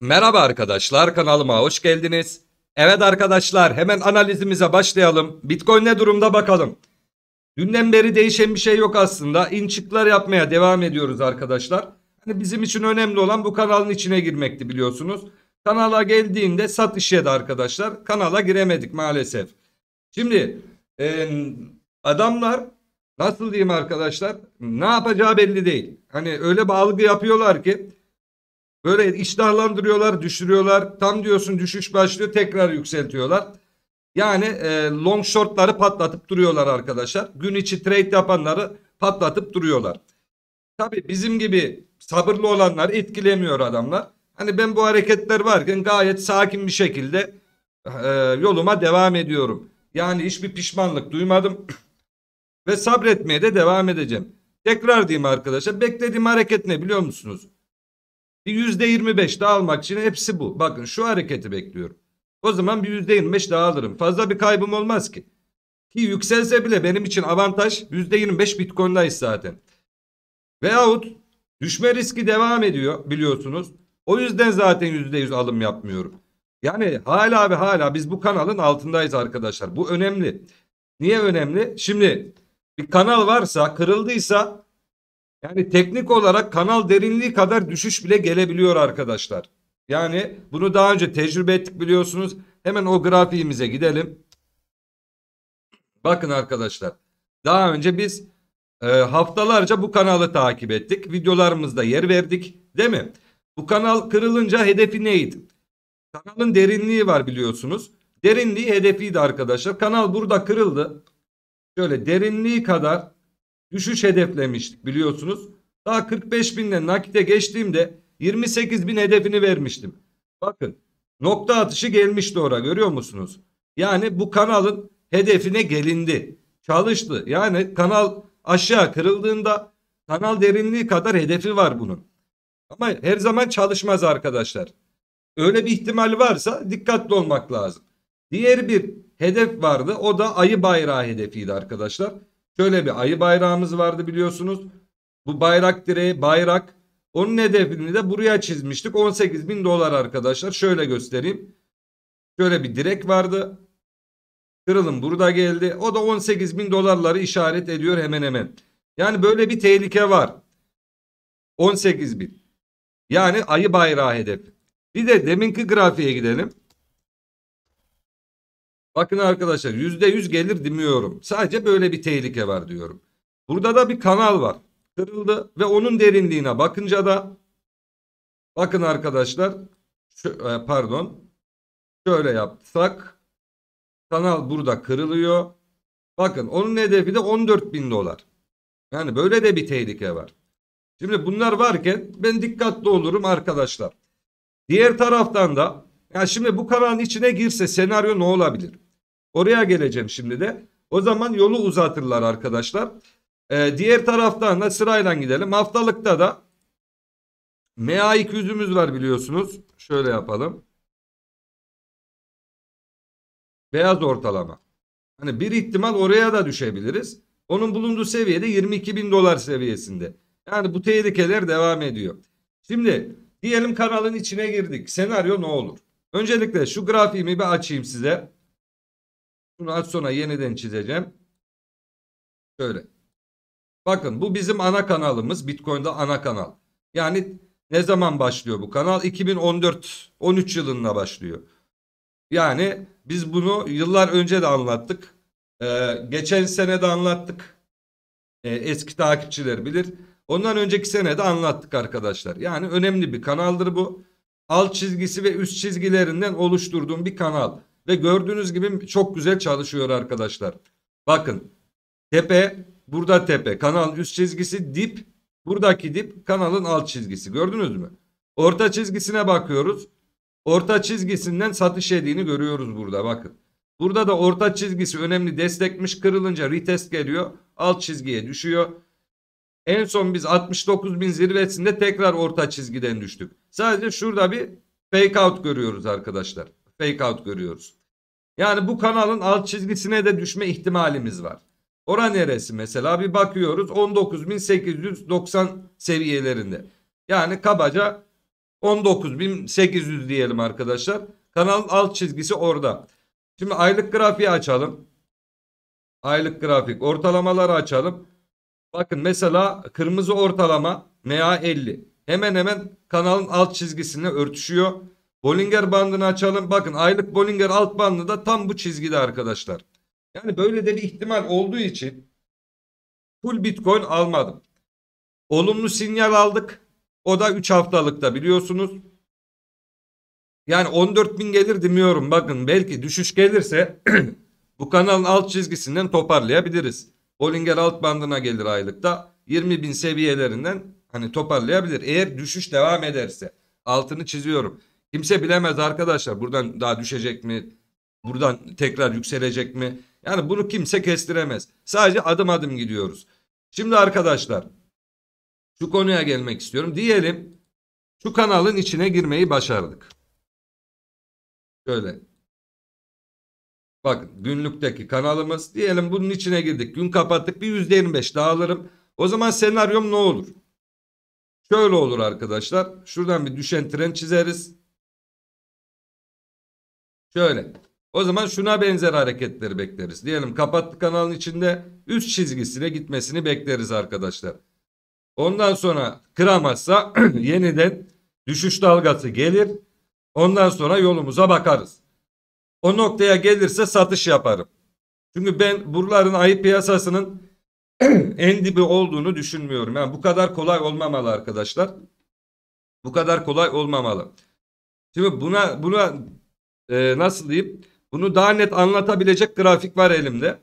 Merhaba arkadaşlar kanalıma hoş geldiniz. Evet arkadaşlar hemen analizimize başlayalım. Bitcoin ne durumda bakalım. Dünden beri değişen bir şey yok aslında. İnçikler yapmaya devam ediyoruz arkadaşlar. Hani bizim için önemli olan bu kanalın içine girmekti biliyorsunuz. Kanala geldiğinde satış yedi arkadaşlar. Kanala giremedik maalesef. Şimdi e, adamlar nasıl diyeyim arkadaşlar ne yapacağı belli değil. Hani öyle bir algı yapıyorlar ki Böyle iştahlandırıyorlar, düşürüyorlar. Tam diyorsun düşüş başlıyor, tekrar yükseltiyorlar. Yani e, long shortları patlatıp duruyorlar arkadaşlar. Gün içi trade yapanları patlatıp duruyorlar. Tabii bizim gibi sabırlı olanlar etkilemiyor adamlar. Hani ben bu hareketler varken gayet sakin bir şekilde e, yoluma devam ediyorum. Yani hiçbir pişmanlık duymadım. Ve sabretmeye de devam edeceğim. Tekrar diyeyim arkadaşlar beklediğim hareket ne biliyor musunuz? %25 e, daha almak için hepsi bu. Bakın şu hareketi bekliyorum. O zaman bir %25 daha alırım. Fazla bir kaybım olmaz ki. Ki yükselse bile benim için avantaj %25 Bitcoin'dayız zaten. Veyahut düşme riski devam ediyor biliyorsunuz. O yüzden zaten %100 alım yapmıyorum. Yani hala ve hala biz bu kanalın altındayız arkadaşlar. Bu önemli. Niye önemli? Şimdi bir kanal varsa kırıldıysa yani teknik olarak kanal derinliği kadar düşüş bile gelebiliyor arkadaşlar. Yani bunu daha önce tecrübe ettik biliyorsunuz. Hemen o grafiğimize gidelim. Bakın arkadaşlar. Daha önce biz e, haftalarca bu kanalı takip ettik. Videolarımızda yer verdik. Değil mi? Bu kanal kırılınca hedefi neydi? Kanalın derinliği var biliyorsunuz. Derinliği hedefiydi arkadaşlar. Kanal burada kırıldı. Şöyle derinliği kadar düşüş hedeflemiştik biliyorsunuz. Daha 45 binle nakite geçtiğimde 28 bin hedefini vermiştim. Bakın nokta atışı gelmişti oraya görüyor musunuz? Yani bu kanalın hedefine gelindi. Çalıştı. Yani kanal aşağı kırıldığında kanal derinliği kadar hedefi var bunun. Ama her zaman çalışmaz arkadaşlar. Öyle bir ihtimal varsa dikkatli olmak lazım. Diğer bir hedef vardı. O da ayı bayrağı hedefiydi arkadaşlar. Şöyle bir ayı bayrağımız vardı biliyorsunuz. Bu bayrak direği bayrak. Onun hedefini de buraya çizmiştik. 18 bin dolar arkadaşlar. Şöyle göstereyim. Şöyle bir direk vardı. Kırılım burada geldi. O da 18 bin dolarları işaret ediyor hemen hemen. Yani böyle bir tehlike var. 18 bin. Yani ayı bayrağı hedefi. Bir de deminki grafiğe gidelim. Bakın arkadaşlar %100 gelir demiyorum. Sadece böyle bir tehlike var diyorum. Burada da bir kanal var. Kırıldı ve onun derinliğine bakınca da bakın arkadaşlar şu, e, pardon şöyle yapsak kanal burada kırılıyor. Bakın onun hedefi de 14 bin dolar. Yani böyle de bir tehlike var. Şimdi bunlar varken ben dikkatli olurum arkadaşlar. Diğer taraftan da ya şimdi bu kanalın içine girse senaryo ne olabilir? Oraya geleceğim şimdi de. O zaman yolu uzatırlar arkadaşlar. Ee, diğer taraftan da sırayla gidelim. Haftalıkta da ma yüzümüz var biliyorsunuz. Şöyle yapalım. Beyaz ortalama. Hani bir ihtimal oraya da düşebiliriz. Onun bulunduğu seviyede 22 bin dolar seviyesinde. Yani bu tehlikeler devam ediyor. Şimdi diyelim kanalın içine girdik. Senaryo ne olur? Öncelikle şu grafiğimi bir açayım size. Bunu az sonra yeniden çizeceğim. Şöyle. Bakın bu bizim ana kanalımız. Bitcoin'de ana kanal. Yani ne zaman başlıyor bu kanal? 2014-13 yılında başlıyor. Yani biz bunu yıllar önce de anlattık. Ee, geçen sene de anlattık. Ee, eski takipçiler bilir. Ondan önceki sene de anlattık arkadaşlar. Yani önemli bir kanaldır bu. Alt çizgisi ve üst çizgilerinden oluşturduğum bir kanal. Ve gördüğünüz gibi çok güzel çalışıyor arkadaşlar. Bakın tepe burada tepe kanalın üst çizgisi dip buradaki dip kanalın alt çizgisi gördünüz mü? Orta çizgisine bakıyoruz. Orta çizgisinden satış yediğini görüyoruz burada bakın. Burada da orta çizgisi önemli destekmiş kırılınca retest geliyor. Alt çizgiye düşüyor. En son biz 69 bin zirvesinde tekrar orta çizgiden düştük. Sadece şurada bir fake out görüyoruz arkadaşlar. Fake out görüyoruz. Yani bu kanalın alt çizgisine de düşme ihtimalimiz var. Ora neresi mesela bir bakıyoruz 19.890 seviyelerinde. Yani kabaca 19.800 diyelim arkadaşlar. Kanalın alt çizgisi orada. Şimdi aylık grafiği açalım. Aylık grafik ortalamaları açalım. Bakın mesela kırmızı ortalama MA50. Hemen hemen kanalın alt çizgisine örtüşüyor. Bollinger bandını açalım. Bakın aylık Bollinger alt bandı da tam bu çizgide arkadaşlar. Yani böyle de bir ihtimal olduğu için full bitcoin almadım. Olumlu sinyal aldık. O da 3 haftalıkta biliyorsunuz. Yani 14 bin gelir demiyorum. Bakın belki düşüş gelirse bu kanalın alt çizgisinden toparlayabiliriz. Bollinger alt bandına gelir aylıkta. 20 bin seviyelerinden hani toparlayabilir. Eğer düşüş devam ederse altını çiziyorum. Kimse bilemez arkadaşlar buradan daha düşecek mi? Buradan tekrar yükselecek mi? Yani bunu kimse kestiremez. Sadece adım adım gidiyoruz. Şimdi arkadaşlar şu konuya gelmek istiyorum. Diyelim şu kanalın içine girmeyi başardık. Şöyle. Bakın günlükteki kanalımız diyelim bunun içine girdik. Gün kapattık bir %25 daha alırım. O zaman senaryom ne olur? Şöyle olur arkadaşlar. Şuradan bir düşen tren çizeriz. Şöyle. O zaman şuna benzer hareketleri bekleriz. Diyelim kapatlı kanalın içinde üst çizgisine gitmesini bekleriz arkadaşlar. Ondan sonra kıramazsa yeniden düşüş dalgası gelir. Ondan sonra yolumuza bakarız. O noktaya gelirse satış yaparım. Çünkü ben buraların ayı piyasasının en dibi olduğunu düşünmüyorum. Yani bu kadar kolay olmamalı arkadaşlar. Bu kadar kolay olmamalı. Şimdi buna buna e, nasıl diyeyim bunu daha net anlatabilecek grafik var elimde.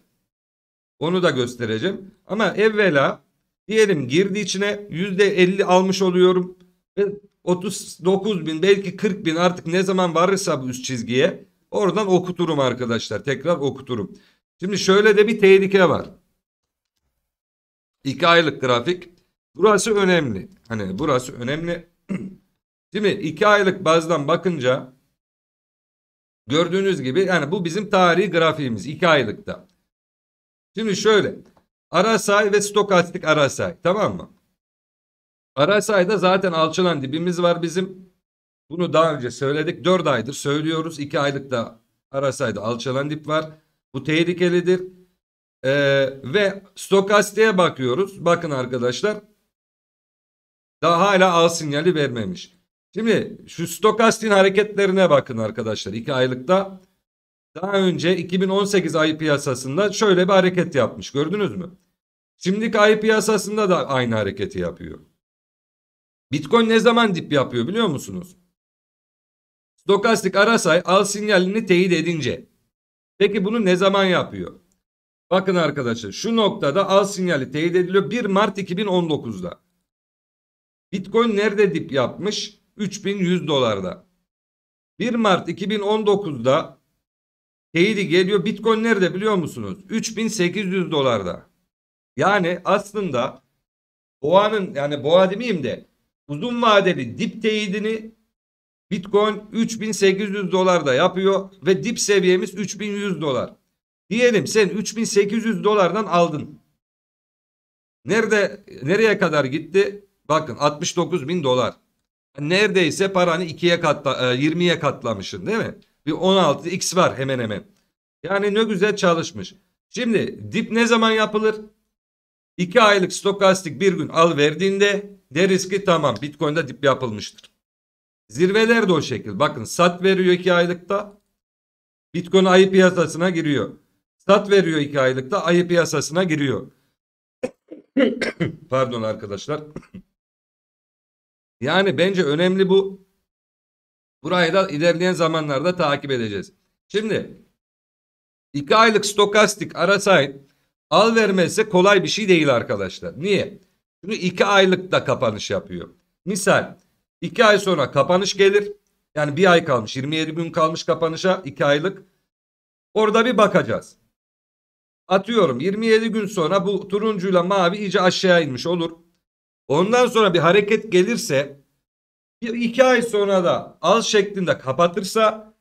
Onu da göstereceğim. Ama evvela diyelim girdi içine %50 almış oluyorum. Ve 39 bin belki 40 bin artık ne zaman varırsa bu üst çizgiye oradan okuturum arkadaşlar. Tekrar okuturum. Şimdi şöyle de bir tehlike var. 2 aylık grafik. Burası önemli. Hani burası önemli. Şimdi 2 aylık bazdan bakınca Gördüğünüz gibi yani bu bizim tarihi grafiğimiz 2 aylıkta. Şimdi şöyle arasay ve stokastik arasay tamam mı? Arasayda zaten alçalan dibimiz var bizim. Bunu daha önce söyledik 4 aydır söylüyoruz 2 aylıkta arasayda alçalan dip var. Bu tehlikelidir. Ee, ve stokastiğe bakıyoruz. Bakın arkadaşlar daha hala al sinyali vermemiş. Şimdi şu stokastin hareketlerine bakın arkadaşlar. 2 aylıkta daha önce 2018 ay piyasasında şöyle bir hareket yapmış. Gördünüz mü? Şimdiki ay piyasasında da aynı hareketi yapıyor. Bitcoin ne zaman dip yapıyor biliyor musunuz? Stokastik arasay al sinyalini teyit edince. Peki bunu ne zaman yapıyor? Bakın arkadaşlar şu noktada al sinyali teyit ediliyor 1 Mart 2019'da. Bitcoin nerede dip yapmış? 3100 dolarda. 1 Mart 2019'da teyidi geliyor. Bitcoin nerede biliyor musunuz? 3800 dolarda. Yani aslında boğanın yani boğa demeyeyim de uzun vadeli dip teyidini Bitcoin 3800 dolarda yapıyor ve dip seviyemiz 3100 dolar. Diyelim sen 3800 dolardan aldın. Nerede nereye kadar gitti? Bakın 69 bin dolar. Neredeyse paranı 2'ye katla, 20'ye e, katlamışsın değil mi? Bir 16 x var hemen hemen. Yani ne güzel çalışmış. Şimdi dip ne zaman yapılır? 2 aylık stokastik bir gün al verdiğinde deriz ki tamam Bitcoin'de dip yapılmıştır. Zirveler de o şekil. Bakın sat veriyor 2 aylıkta. Bitcoin ayı piyasasına giriyor. Sat veriyor 2 aylıkta ayı piyasasına giriyor. Pardon arkadaşlar. Yani bence önemli bu. Burayı da ilerleyen zamanlarda takip edeceğiz. Şimdi 2 aylık stokastik arasayt al vermesi kolay bir şey değil arkadaşlar. Niye? Çünkü 2 da kapanış yapıyor. Misal 2 ay sonra kapanış gelir. Yani bir ay kalmış 27 gün kalmış kapanışa 2 aylık. Orada bir bakacağız. Atıyorum 27 gün sonra bu turuncuyla mavi iyice aşağı inmiş olur. Ondan sonra bir hareket gelirse bir iki ay sonra da al şeklinde kapatırsa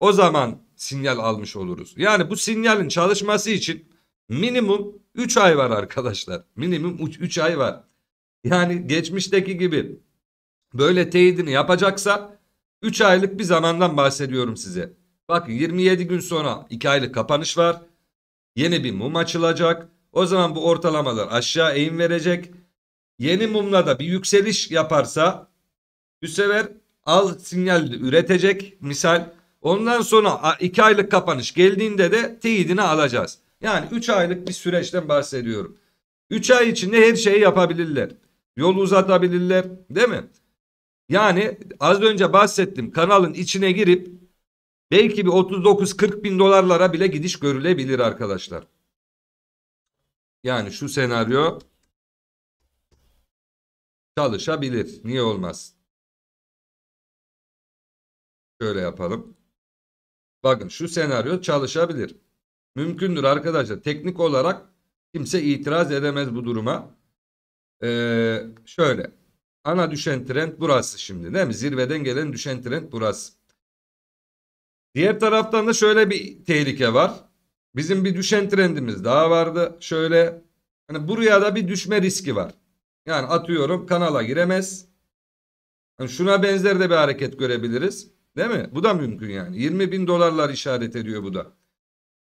o zaman sinyal almış oluruz. Yani bu sinyalin çalışması için minimum 3 ay var arkadaşlar. Minimum 3 ay var. Yani geçmişteki gibi böyle teyidini yapacaksa 3 aylık bir zamandan bahsediyorum size. Bakın 27 gün sonra 2 aylık kapanış var. Yeni bir mum açılacak. O zaman bu ortalamalar aşağı eğim verecek yeni mumla da bir yükseliş yaparsa bu sefer al sinyal üretecek misal. Ondan sonra 2 aylık kapanış geldiğinde de teyidini alacağız. Yani 3 aylık bir süreçten bahsediyorum. 3 ay içinde her şeyi yapabilirler. Yol uzatabilirler değil mi? Yani az önce bahsettim kanalın içine girip belki bir 39-40 bin dolarlara bile gidiş görülebilir arkadaşlar. Yani şu senaryo çalışabilir. Niye olmaz? Şöyle yapalım. Bakın şu senaryo çalışabilir. Mümkündür arkadaşlar. Teknik olarak kimse itiraz edemez bu duruma. Ee, şöyle. Ana düşen trend burası şimdi değil mi? Zirveden gelen düşen trend burası. Diğer taraftan da şöyle bir tehlike var. Bizim bir düşen trendimiz daha vardı. Şöyle hani buraya da bir düşme riski var. Yani atıyorum kanala giremez. Yani şuna benzer de bir hareket görebiliriz. Değil mi? Bu da mümkün yani. 20 bin dolarlar işaret ediyor bu da.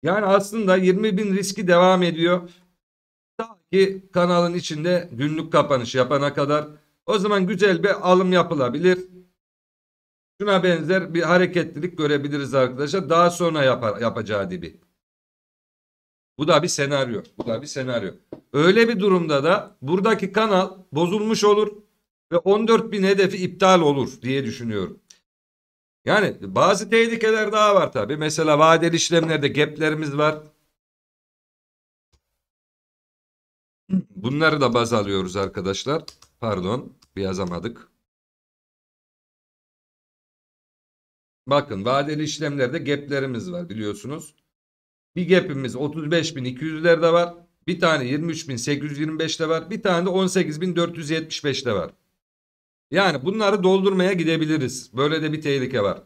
Yani aslında 20 bin riski devam ediyor. Ta ki kanalın içinde günlük kapanış yapana kadar. O zaman güzel bir alım yapılabilir. Şuna benzer bir hareketlilik görebiliriz arkadaşlar. Daha sonra yapar, yapacağı dibi. Bu da bir senaryo. Bu da bir senaryo. Öyle bir durumda da buradaki kanal bozulmuş olur ve 14 bin hedefi iptal olur diye düşünüyorum. Yani bazı tehlikeler daha var tabii. Mesela vadeli işlemlerde gaplerimiz var. Bunları da baz alıyoruz arkadaşlar. Pardon bir yazamadık. Bakın vadeli işlemlerde gaplerimiz var biliyorsunuz. Bir gap'imiz 35.200'lerde var. Bir tane 23.825'te var. Bir tane de 18.475'te var. Yani bunları doldurmaya gidebiliriz. Böyle de bir tehlike var.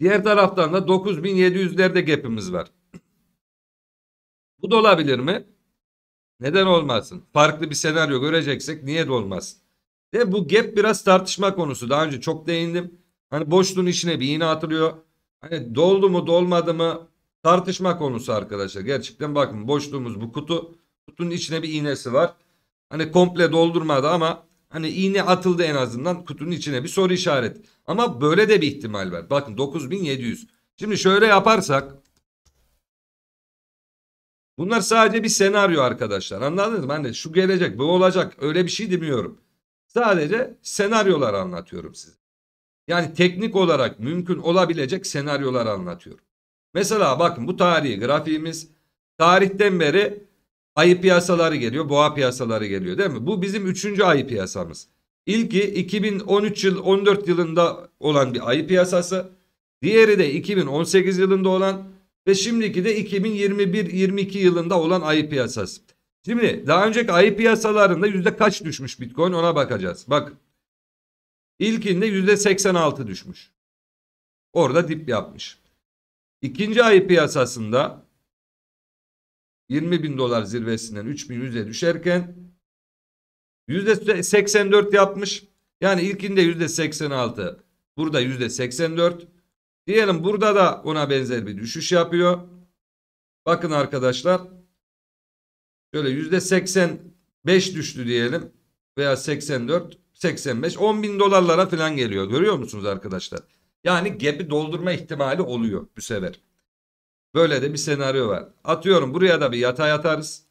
Diğer taraftan da 9700'lerde gap'imiz var. Bu da olabilir mi? Neden olmasın? Farklı bir senaryo göreceksek niye de olmaz? Ve bu gap biraz tartışma konusu. Daha önce çok değindim. Hani boşluğun içine bir iğne atılıyor. Hani doldu mu dolmadı mı tartışma konusu arkadaşlar. Gerçekten bakın boşluğumuz bu kutu. Kutunun içine bir iğnesi var. Hani komple doldurmadı ama hani iğne atıldı en azından kutunun içine bir soru işaret Ama böyle de bir ihtimal var. Bakın 9700. Şimdi şöyle yaparsak Bunlar sadece bir senaryo arkadaşlar. Anladınız mı? Hani şu gelecek, bu olacak. Öyle bir şey demiyorum. Sadece senaryolar anlatıyorum size. Yani teknik olarak mümkün olabilecek senaryolar anlatıyorum. Mesela bakın bu tarihi grafiğimiz tarihten beri ayı piyasaları geliyor, boğa piyasaları geliyor değil mi? Bu bizim üçüncü ayı piyasamız. İlki 2013 yıl 14 yılında olan bir ayı piyasası. Diğeri de 2018 yılında olan ve şimdiki de 2021-22 yılında olan ayı piyasası. Şimdi daha önceki ayı piyasalarında yüzde kaç düşmüş Bitcoin ona bakacağız. Bak ilkinde yüzde 86 düşmüş. Orada dip yapmış. İkinci ay piyasasında 20 bin dolar zirvesinden 3.100'e düşerken yüzde 84 yapmış. Yani ilkinde yüzde 86 burada yüzde 84 diyelim burada da ona benzer bir düşüş yapıyor. Bakın arkadaşlar şöyle yüzde 85 düştü diyelim veya 84 85 10 bin dolarlara falan geliyor görüyor musunuz arkadaşlar? Yani gap'i doldurma ihtimali oluyor bu sefer. Böyle de bir senaryo var. Atıyorum buraya da bir yatay atarız.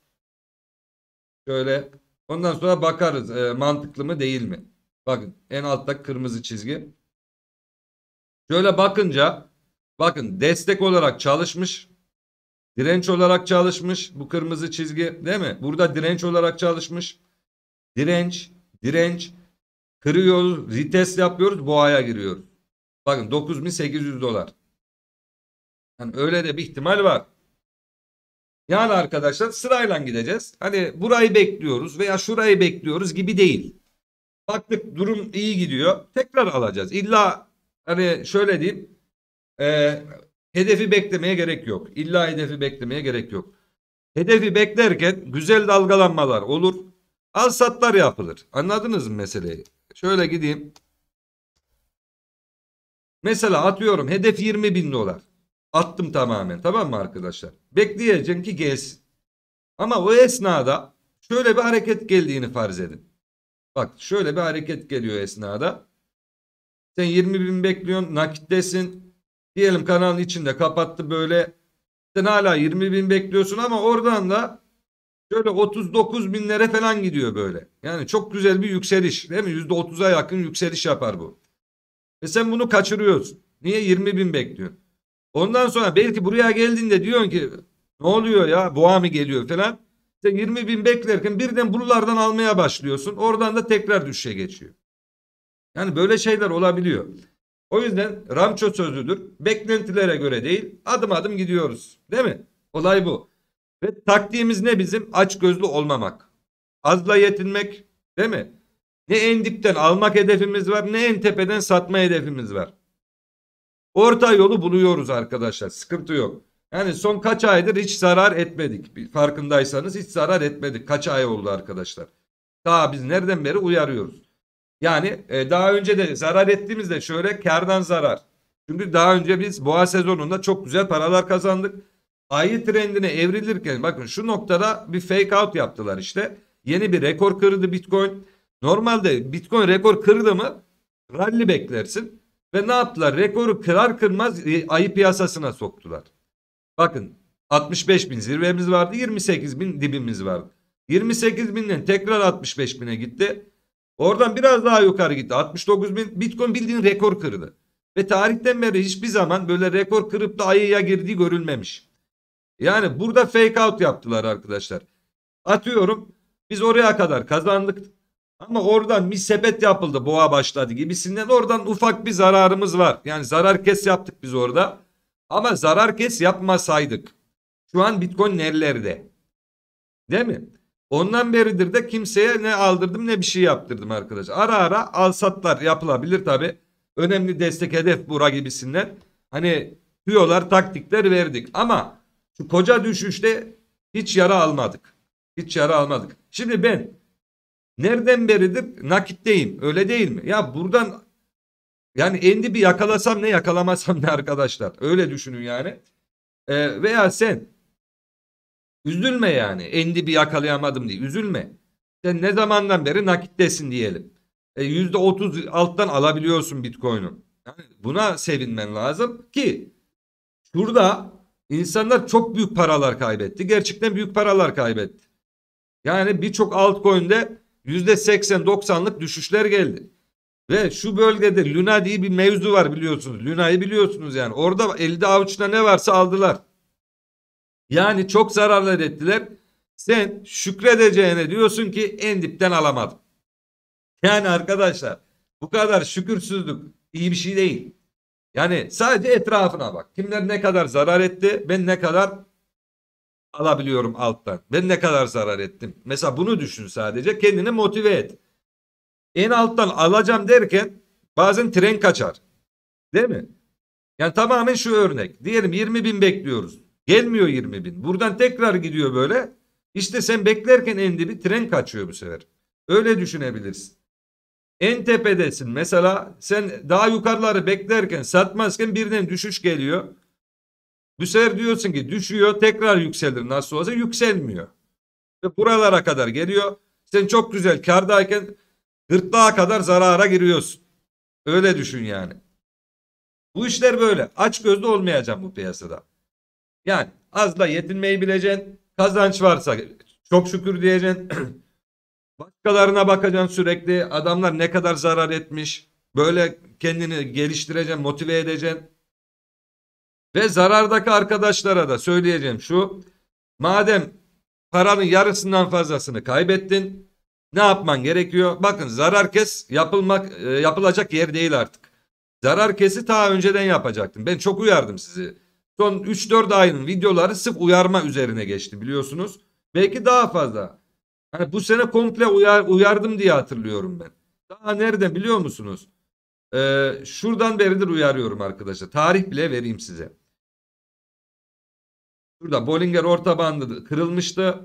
Şöyle. Ondan sonra bakarız e, mantıklı mı değil mi? Bakın en altta kırmızı çizgi. Şöyle bakınca bakın destek olarak çalışmış. Direnç olarak çalışmış. Bu kırmızı çizgi değil mi? Burada direnç olarak çalışmış. Direnç, direnç. Kırıyoruz, vites yapıyoruz, boğaya giriyoruz. Bakın 9800 dolar. Yani öyle de bir ihtimal var. Yani arkadaşlar sırayla gideceğiz. Hani burayı bekliyoruz veya şurayı bekliyoruz gibi değil. Baktık durum iyi gidiyor. Tekrar alacağız. İlla hani şöyle diyeyim. E, hedefi beklemeye gerek yok. İlla hedefi beklemeye gerek yok. Hedefi beklerken güzel dalgalanmalar olur. Al satlar yapılır. Anladınız mı meseleyi? Şöyle gideyim. Mesela atıyorum hedef 20 bin dolar. Attım tamamen tamam mı arkadaşlar? Bekleyeceğim ki gelsin. Ama o esnada şöyle bir hareket geldiğini farz edin. Bak şöyle bir hareket geliyor esnada. Sen 20 bin bekliyorsun nakittesin. Diyelim kanalın içinde kapattı böyle. Sen hala 20 bin bekliyorsun ama oradan da şöyle 39 binlere falan gidiyor böyle. Yani çok güzel bir yükseliş değil mi? %30'a yakın yükseliş yapar bu. Ve sen bunu kaçırıyorsun. Niye 20 bin bekliyorsun? Ondan sonra belki buraya geldiğinde diyorsun ki ne oluyor ya boğa mı geliyor falan. Sen 20 bin beklerken birden buralardan almaya başlıyorsun. Oradan da tekrar düşüşe geçiyor. Yani böyle şeyler olabiliyor. O yüzden Ramço sözüdür. Beklentilere göre değil adım adım gidiyoruz. Değil mi? Olay bu. Ve taktiğimiz ne bizim? Aç gözlü olmamak. Azla yetinmek. Değil mi? Ne en dipten almak hedefimiz var ne en tepeden satma hedefimiz var. Orta yolu buluyoruz arkadaşlar. Sıkıntı yok. Yani son kaç aydır hiç zarar etmedik. Farkındaysanız hiç zarar etmedik. Kaç ay oldu arkadaşlar. Daha biz nereden beri uyarıyoruz. Yani e, daha önce de zarar ettiğimizde şöyle kardan zarar. Çünkü daha önce biz boğa sezonunda çok güzel paralar kazandık. Ayı trendine evrilirken bakın şu noktada bir fake out yaptılar işte. Yeni bir rekor kırdı Bitcoin. Normalde Bitcoin rekor kırdı mı rally beklersin. Ve ne yaptılar? Rekoru kırar kırmaz e, ayı piyasasına soktular. Bakın 65 bin zirvemiz vardı 28 bin dibimiz vardı. 28 binden tekrar 65 bine gitti. Oradan biraz daha yukarı gitti. 69 bin Bitcoin bildiğin rekor kırdı. Ve tarihten beri hiçbir zaman böyle rekor kırıp da ayıya girdiği görülmemiş. Yani burada fake out yaptılar arkadaşlar. Atıyorum biz oraya kadar kazandık. Ama oradan bir sepet yapıldı boğa başladı gibisinden oradan ufak bir zararımız var. Yani zarar kes yaptık biz orada. Ama zarar kes yapmasaydık şu an bitcoin nerelerde? Değil mi? Ondan beridir de kimseye ne aldırdım ne bir şey yaptırdım arkadaşlar. Ara ara al satlar yapılabilir tabi. Önemli destek hedef bura gibisinden. Hani diyorlar taktikler verdik ama şu koca düşüşte hiç yara almadık. Hiç yara almadık. Şimdi ben Nereden beridir nakitteyim öyle değil mi? Ya buradan yani endi bir yakalasam ne yakalamasam ne arkadaşlar öyle düşünün yani. E, veya sen üzülme yani endi bir yakalayamadım diye üzülme. Sen ne zamandan beri nakittesin diyelim. E, %30 alttan alabiliyorsun bitcoin'u. Yani buna sevinmen lazım ki şurada insanlar çok büyük paralar kaybetti. Gerçekten büyük paralar kaybetti. Yani birçok altcoin'de %80-90'lık düşüşler geldi. Ve şu bölgede Luna diye bir mevzu var biliyorsunuz. Luna'yı biliyorsunuz yani. Orada elde avuçta ne varsa aldılar. Yani çok zararlar ettiler. Sen şükredeceğine diyorsun ki en dipten alamadım. Yani arkadaşlar bu kadar şükürsüzlük iyi bir şey değil. Yani sadece etrafına bak. Kimler ne kadar zarar etti, ben ne kadar alabiliyorum alttan. Ben ne kadar zarar ettim? Mesela bunu düşün sadece. Kendini motive et. En alttan alacağım derken bazen tren kaçar. Değil mi? Yani tamamen şu örnek. Diyelim 20 bin bekliyoruz. Gelmiyor 20 bin. Buradan tekrar gidiyor böyle. İşte sen beklerken en dibi tren kaçıyor bu sefer. Öyle düşünebilirsin. En tepedesin mesela sen daha yukarıları beklerken satmazken birden düşüş geliyor. Bu sefer diyorsun ki düşüyor tekrar yükselir nasıl olsa yükselmiyor. Ve buralara kadar geliyor. Sen çok güzel kardayken gırtlağa kadar zarara giriyorsun. Öyle düşün yani. Bu işler böyle. Aç gözlü olmayacağım bu piyasada. Yani azla yetinmeyi bileceksin. Kazanç varsa çok şükür diyeceksin. Başkalarına bakacaksın sürekli. Adamlar ne kadar zarar etmiş. Böyle kendini geliştireceksin, motive edeceksin. Ve zarardaki arkadaşlara da söyleyeceğim şu. Madem paranın yarısından fazlasını kaybettin ne yapman gerekiyor? Bakın zarar kes yapılmak e, yapılacak yer değil artık. Zarar kesi daha önceden yapacaktım. Ben çok uyardım sizi. Son 3-4 ayının videoları sırf uyarma üzerine geçti biliyorsunuz. Belki daha fazla. Hani bu sene komple uyar, uyardım diye hatırlıyorum ben. Daha nerede biliyor musunuz? Ee, şuradan beridir uyarıyorum arkadaşlar. Tarih bile vereyim size. Burada Bollinger orta bandı kırılmıştı.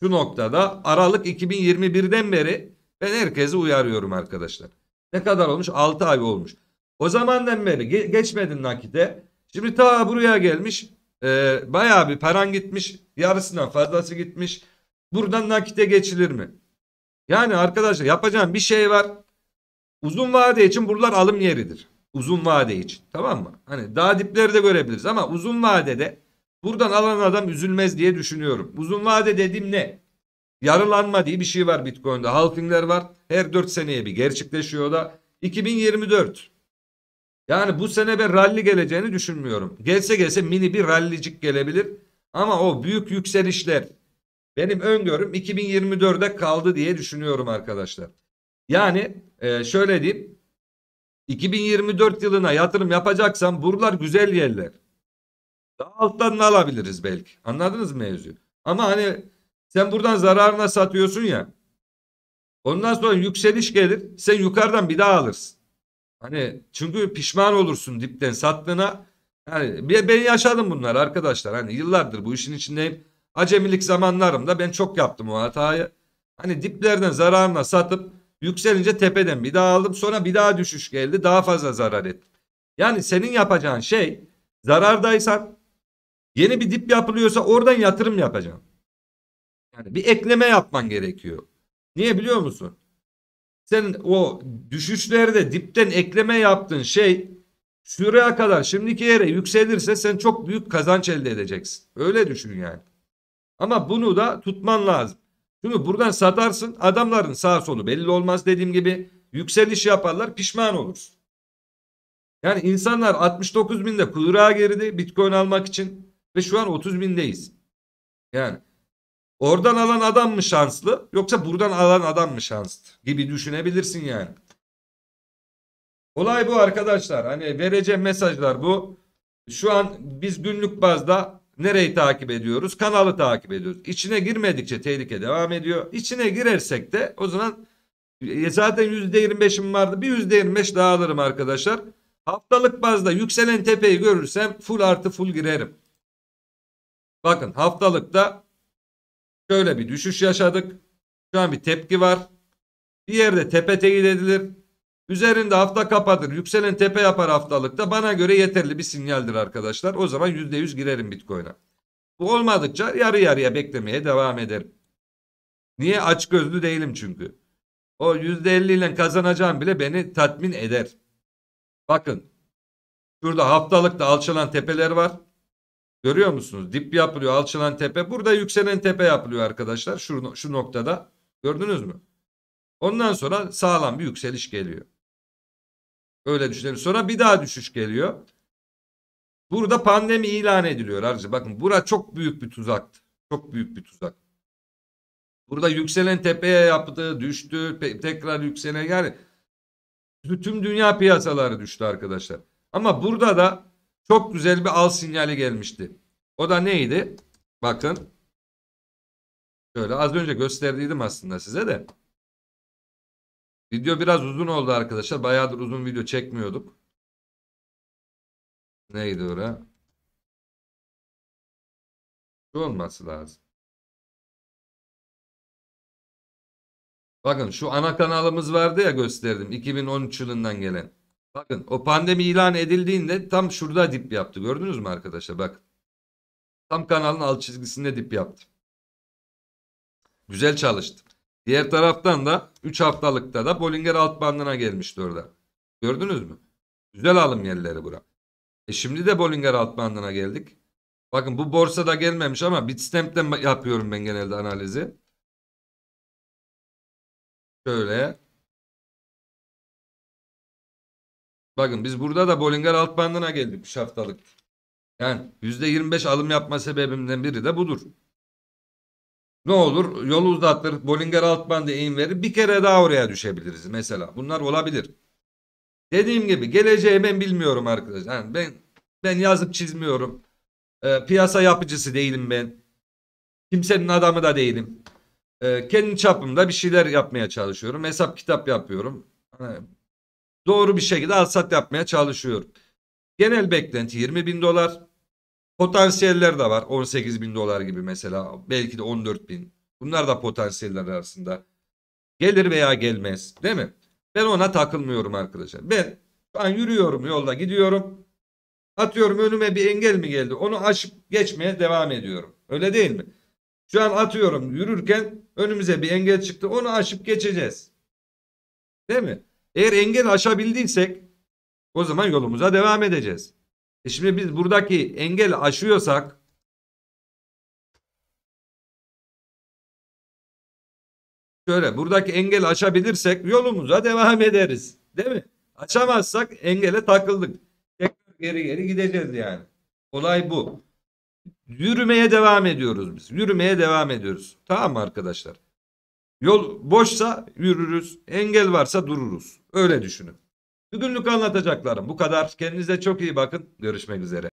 Şu noktada Aralık 2021'den beri ben herkesi uyarıyorum arkadaşlar. Ne kadar olmuş? 6 ay olmuş. O zamandan beri ge geçmedin nakite. Şimdi ta buraya gelmiş. E, bayağı bir paran gitmiş. Yarısından fazlası gitmiş. Buradan nakite geçilir mi? Yani arkadaşlar yapacağım bir şey var. Uzun vade için buralar alım yeridir. Uzun vade için. Tamam mı? Hani daha dipleri de görebiliriz ama uzun vadede Buradan alan adam üzülmez diye düşünüyorum. Uzun vade dediğim ne? Yarılanma diye bir şey var Bitcoin'de. Haltingler var. Her 4 seneye bir gerçekleşiyor da. 2024. Yani bu sene bir rally geleceğini düşünmüyorum. Gelse gelse mini bir rallicik gelebilir. Ama o büyük yükselişler benim öngörüm 2024'de kaldı diye düşünüyorum arkadaşlar. Yani e, şöyle diyeyim 2024 yılına yatırım yapacaksan buralar güzel yerler. Daha alttan da alabiliriz belki. Anladınız mı mevzuyu? Ama hani sen buradan zararına satıyorsun ya. Ondan sonra yükseliş gelir. Sen yukarıdan bir daha alırsın. Hani çünkü pişman olursun dipten sattığına. Yani ben yaşadım bunlar arkadaşlar. Hani yıllardır bu işin içindeyim. Acemilik zamanlarımda ben çok yaptım o hatayı. Hani diplerden zararına satıp yükselince tepeden bir daha aldım. Sonra bir daha düşüş geldi. Daha fazla zarar ettim. Yani senin yapacağın şey zarardaysan Yeni bir dip yapılıyorsa oradan yatırım yapacağım. Yani bir ekleme yapman gerekiyor. Niye biliyor musun? Sen o düşüşlerde dipten ekleme yaptığın şey şuraya kadar şimdiki yere yükselirse sen çok büyük kazanç elde edeceksin. Öyle düşün yani. Ama bunu da tutman lazım. Çünkü buradan satarsın adamların sağ solu belli olmaz dediğim gibi yükseliş yaparlar pişman olursun. Yani insanlar 69 binde kuyruğa girdi bitcoin almak için. Ve şu an 30 bindeyiz. Yani oradan alan adam mı şanslı yoksa buradan alan adam mı şanslı gibi düşünebilirsin yani. Olay bu arkadaşlar. Hani vereceğim mesajlar bu. Şu an biz günlük bazda nereyi takip ediyoruz? Kanalı takip ediyoruz. İçine girmedikçe tehlike devam ediyor. İçine girersek de o zaman e, zaten %25'im vardı. Bir %25 daha alırım arkadaşlar. Haftalık bazda yükselen tepeyi görürsem full artı full girerim. Bakın haftalıkta şöyle bir düşüş yaşadık. Şu an bir tepki var. Bir yerde tepe teyit edilir. Üzerinde hafta kapatır. Yükselen tepe yapar haftalıkta. Bana göre yeterli bir sinyaldir arkadaşlar. O zaman %100 girerim Bitcoin'e. Bu olmadıkça yarı yarıya beklemeye devam ederim. Niye? Açgözlü değilim çünkü. O %50 ile kazanacağım bile beni tatmin eder. Bakın. Şurada haftalıkta alçalan tepeler var. Görüyor musunuz? Dip yapılıyor, alçalan tepe. Burada yükselen tepe yapılıyor arkadaşlar. Şu, şu noktada. Gördünüz mü? Ondan sonra sağlam bir yükseliş geliyor. Öyle düşünelim. Sonra bir daha düşüş geliyor. Burada pandemi ilan ediliyor harcı. Bakın bura çok büyük bir tuzaktı. Çok büyük bir tuzak. Burada yükselen tepeye yaptı, düştü, tekrar yükselen yani tüm dünya piyasaları düştü arkadaşlar. Ama burada da çok güzel bir al sinyali gelmişti. O da neydi? Bakın. Şöyle az önce gösterdiydim aslında size de. Video biraz uzun oldu arkadaşlar. Bayağıdır uzun video çekmiyorduk. Neydi ora? Şu olması lazım. Bakın şu ana kanalımız vardı ya gösterdim. 2013 yılından gelen. Bakın o pandemi ilan edildiğinde tam şurada dip yaptı. Gördünüz mü arkadaşlar? bak Tam kanalın alt çizgisinde dip yaptı. Güzel çalıştı. Diğer taraftan da 3 haftalıkta da Bollinger alt bandına gelmişti orada. Gördünüz mü? Güzel alım yerleri bura. E şimdi de Bollinger alt bandına geldik. Bakın bu borsada gelmemiş ama Bitstamp'ten yapıyorum ben genelde analizi. Şöyle. Bakın biz burada da Bollinger alt bandına geldik 3 haftalık. Yani %25 alım yapma sebebimden biri de budur. Ne olur yolu uzatır Bollinger alt bandı eğim verir bir kere daha oraya düşebiliriz mesela. Bunlar olabilir. Dediğim gibi geleceği ben bilmiyorum arkadaşlar. Yani ben ben yazıp çizmiyorum. E, piyasa yapıcısı değilim ben. Kimsenin adamı da değilim. E, kendi çapımda bir şeyler yapmaya çalışıyorum. Hesap kitap yapıyorum. E, doğru bir şekilde alsat yapmaya çalışıyorum. Genel beklenti 20 bin dolar. Potansiyeller de var 18 bin dolar gibi mesela belki de 14 bin. Bunlar da potansiyeller arasında. Gelir veya gelmez değil mi? Ben ona takılmıyorum arkadaşlar. Ben şu an yürüyorum yolda gidiyorum. Atıyorum önüme bir engel mi geldi? Onu aşıp geçmeye devam ediyorum. Öyle değil mi? Şu an atıyorum yürürken önümüze bir engel çıktı. Onu aşıp geçeceğiz. Değil mi? Eğer engel aşabildiysek o zaman yolumuza devam edeceğiz. E şimdi biz buradaki engel aşıyorsak şöyle buradaki engel aşabilirsek yolumuza devam ederiz. Değil mi? Aşamazsak engele takıldık. Tekrar geri geri gideceğiz yani. Olay bu. Yürümeye devam ediyoruz biz. Yürümeye devam ediyoruz. Tamam mı arkadaşlar? Yol boşsa yürürüz, engel varsa dururuz. Öyle düşünün. Bugünlük anlatacaklarım bu kadar. Kendinize çok iyi bakın. Görüşmek üzere.